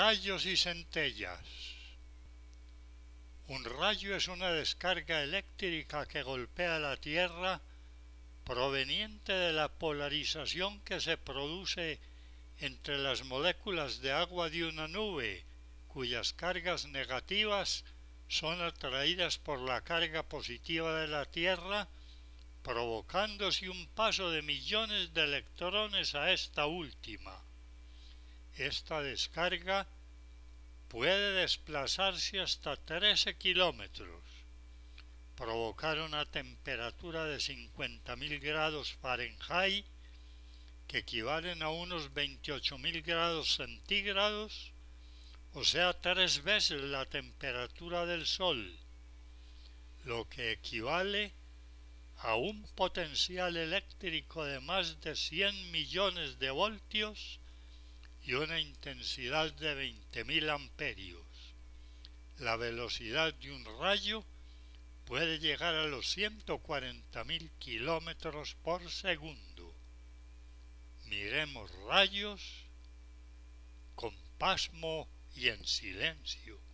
Rayos y centellas. Un rayo es una descarga eléctrica que golpea la Tierra proveniente de la polarización que se produce entre las moléculas de agua de una nube, cuyas cargas negativas son atraídas por la carga positiva de la Tierra, provocándose un paso de millones de electrones a esta última. Esta descarga puede desplazarse hasta 13 kilómetros, provocar una temperatura de 50.000 grados Fahrenheit, que equivalen a unos 28.000 grados centígrados, o sea, tres veces la temperatura del Sol, lo que equivale a un potencial eléctrico de más de 100 millones de voltios y una intensidad de 20.000 amperios. La velocidad de un rayo puede llegar a los 140.000 kilómetros por segundo. Miremos rayos con pasmo y en silencio.